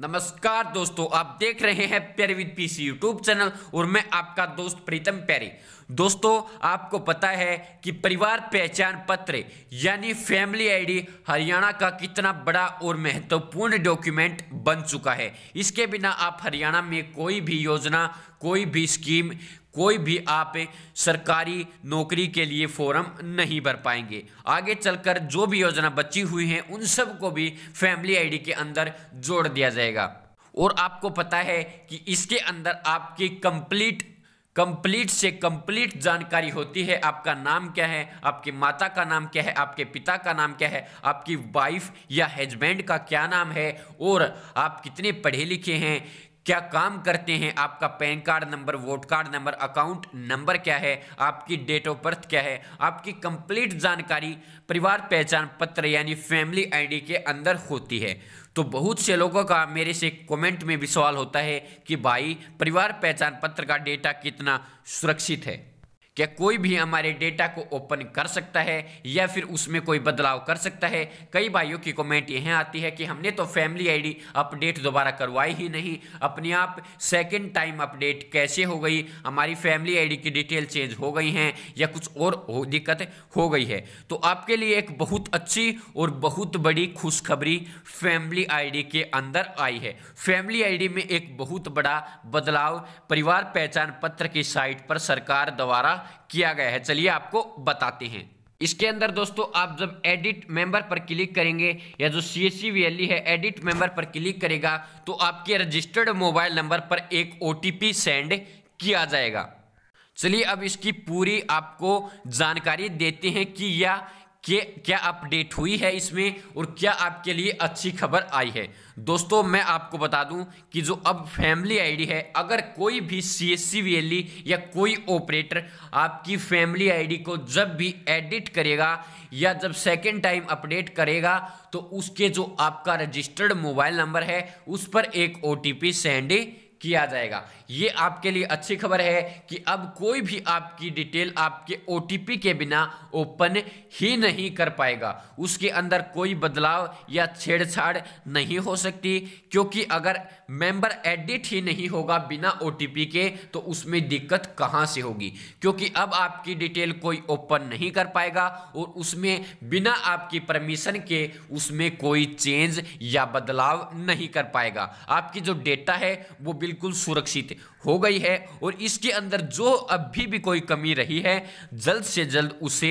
नमस्कार दोस्तों आप देख रहे हैं प्यारी पीसी यूट्यूब चैनल और मैं आपका दोस्त प्रीतम प्यारी दोस्तों आपको पता है कि परिवार पहचान पत्र यानी फैमिली आईडी हरियाणा का कितना बड़ा और महत्वपूर्ण डॉक्यूमेंट बन चुका है इसके बिना आप हरियाणा में कोई भी योजना कोई भी स्कीम कोई भी आप सरकारी नौकरी के लिए फॉर्म नहीं भर पाएंगे आगे चलकर जो भी योजना बची हुई है उन सब को भी फैमिली आईडी के अंदर जोड़ दिया जाएगा और आपको पता है कि इसके अंदर आपकी कंप्लीट कंप्लीट से कंप्लीट जानकारी होती है आपका नाम क्या है आपके माता का नाम क्या है आपके पिता का नाम क्या है आपकी वाइफ या हस्बैंड का क्या नाम है और आप कितने पढ़े लिखे हैं क्या काम करते हैं आपका PAN card number vote card number account number क्या है आपकी डेट ऑफ बर्थ क्या है आपकी कंप्लीट जानकारी परिवार पहचान पत्र यानी फैमिली आईडी के अंदर होती है तो बहुत से लोगों का मेरे से कमेंट में भी सवाल होता है कि भाई परिवार पहचान पत्र का डेटा कितना सुरक्षित है क्या कोई भी हमारे डेटा को ओपन कर सकता है या फिर उसमें कोई बदलाव कर सकता है कई भाइयों की कमेंट यह आती है कि हमने तो फैमिली आईडी अपडेट दोबारा करवाई ही नहीं अपने आप सेकंड टाइम अपडेट कैसे हो गई हमारी फैमिली आईडी की डिटेल चेंज हो गई हैं या कुछ और हो, दिक्कत हो गई है तो आपके लिए एक बहुत अच्छी और बहुत बड़ी खुशखबरी फैमिली आई के अंदर आई है फैमिली आई में एक बहुत बड़ा बदलाव परिवार पहचान पत्र की साइट पर सरकार द्वारा किया गया है चलिए आपको बताते हैं इसके अंदर दोस्तों आप जब एडिट मेंबर पर क्लिक करेंगे या जो सी एस e है एडिट मेंबर पर क्लिक करेगा तो आपके रजिस्टर्ड मोबाइल नंबर पर एक ओ सेंड किया जाएगा चलिए अब इसकी पूरी आपको जानकारी देते हैं कि यह के क्या अपडेट हुई है इसमें और क्या आपके लिए अच्छी खबर आई है दोस्तों मैं आपको बता दूं कि जो अब फैमिली आईडी है अगर कोई भी सी एस या कोई ऑपरेटर आपकी फैमिली आईडी को जब भी एडिट करेगा या जब सेकेंड टाइम अपडेट करेगा तो उसके जो आपका रजिस्टर्ड मोबाइल नंबर है उस पर एक ओ सेंड किया जाएगा ये आपके लिए अच्छी खबर है कि अब कोई भी आपकी डिटेल आपके ओ के बिना ओपन ही नहीं कर पाएगा उसके अंदर कोई बदलाव या छेड़छाड़ नहीं हो सकती क्योंकि अगर मेंबर एडिट ही नहीं होगा बिना ओ के तो उसमें दिक्कत कहाँ से होगी क्योंकि अब आपकी डिटेल कोई ओपन नहीं कर पाएगा और उसमें बिना आपकी परमिशन के उसमें कोई चेंज या बदलाव नहीं कर पाएगा आपकी जो डेटा है वो बिल्कुल सुरक्षित हो गई है और इसके अंदर जो अभी भी कोई कमी रही है जल्द से जल्द उसे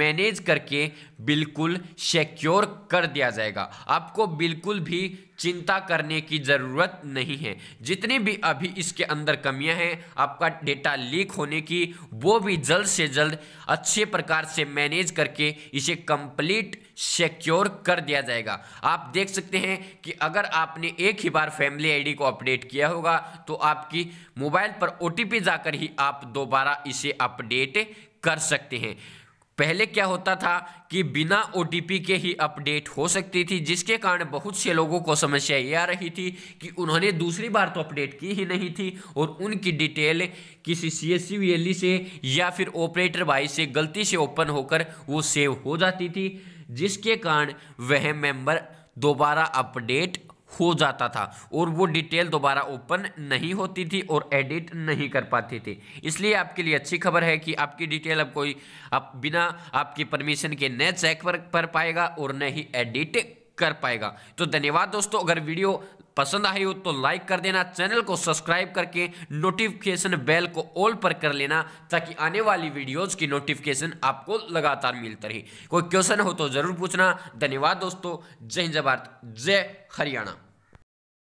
मैनेज करके बिल्कुल सिक्योर कर दिया जाएगा आपको बिल्कुल भी चिंता करने की ज़रूरत नहीं है जितनी भी अभी इसके अंदर कमियां हैं आपका डेटा लीक होने की वो भी जल्द से जल्द अच्छे प्रकार से मैनेज करके इसे कंप्लीट सिक्योर कर दिया जाएगा आप देख सकते हैं कि अगर आपने एक ही बार फैमिली आईडी को अपडेट किया होगा तो आपकी मोबाइल पर ओटीपी जाकर ही आप दोबारा इसे अपडेट कर सकते हैं पहले क्या होता था कि बिना ओ के ही अपडेट हो सकती थी जिसके कारण बहुत से लोगों को समस्या ये आ रही थी कि उन्होंने दूसरी बार तो अपडेट की ही नहीं थी और उनकी डिटेल किसी सी एस e से या फिर ऑपरेटर वाई से गलती से ओपन होकर वो सेव हो जाती थी जिसके कारण वह मेंबर दोबारा अपडेट हो जाता था और वो डिटेल दोबारा ओपन नहीं होती थी और एडिट नहीं कर पाती थी इसलिए आपके लिए अच्छी खबर है कि आपकी डिटेल अब कोई आप बिना आपकी परमिशन के न चेक पर, पर पाएगा और न ही एडिट कर पाएगा तो धन्यवाद दोस्तों अगर वीडियो पसंद आई हो तो लाइक कर देना चैनल को सब्सक्राइब करके नोटिफिकेशन बेल को ऑल पर कर लेना ताकि आने वाली वीडियोस की नोटिफिकेशन आपको लगातार मिलता रहे कोई क्वेश्चन हो तो जरूर पूछना धन्यवाद दोस्तों जय हिंद जय भारत जय हरियाणा